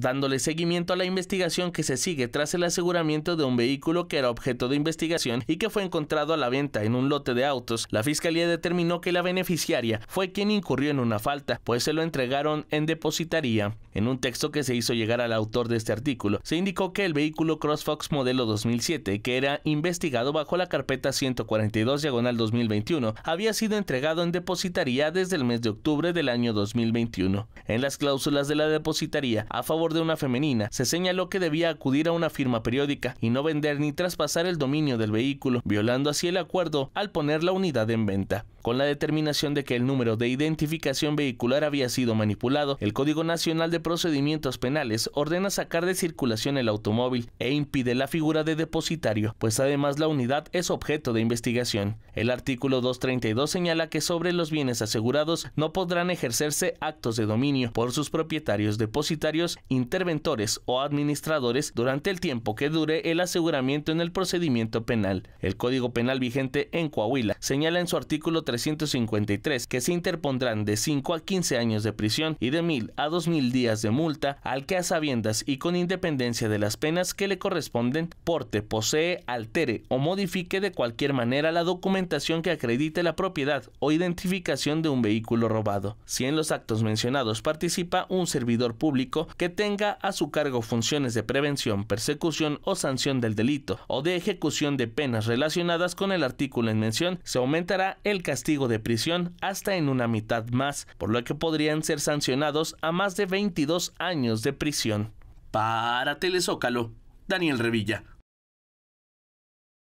dándole seguimiento a la investigación que se sigue tras el aseguramiento de un vehículo que era objeto de investigación y que fue encontrado a la venta en un lote de autos, la fiscalía determinó que la beneficiaria fue quien incurrió en una falta, pues se lo entregaron en depositaría. En un texto que se hizo llegar al autor de este artículo, se indicó que el vehículo CrossFox modelo 2007, que era investigado bajo la carpeta 142 diagonal 2021, había sido entregado en depositaría desde el mes de octubre del año 2021. En las cláusulas de la depositaría, a favor de una femenina, se señaló que debía acudir a una firma periódica y no vender ni traspasar el dominio del vehículo, violando así el acuerdo al poner la unidad en venta con la determinación de que el número de identificación vehicular había sido manipulado, el Código Nacional de Procedimientos Penales ordena sacar de circulación el automóvil e impide la figura de depositario, pues además la unidad es objeto de investigación. El artículo 232 señala que sobre los bienes asegurados no podrán ejercerse actos de dominio por sus propietarios, depositarios, interventores o administradores durante el tiempo que dure el aseguramiento en el procedimiento penal. El Código Penal vigente en Coahuila señala en su artículo 153 que se interpondrán de 5 a 15 años de prisión y de 1000 a 2000 días de multa al que a sabiendas y con independencia de las penas que le corresponden porte, posee, altere o modifique de cualquier manera la documentación que acredite la propiedad o identificación de un vehículo robado. Si en los actos mencionados participa un servidor público que tenga a su cargo funciones de prevención, persecución o sanción del delito o de ejecución de penas relacionadas con el artículo en mención, se aumentará el castigo de prisión hasta en una mitad más, por lo que podrían ser sancionados a más de 22 años de prisión. Para Daniel Revilla.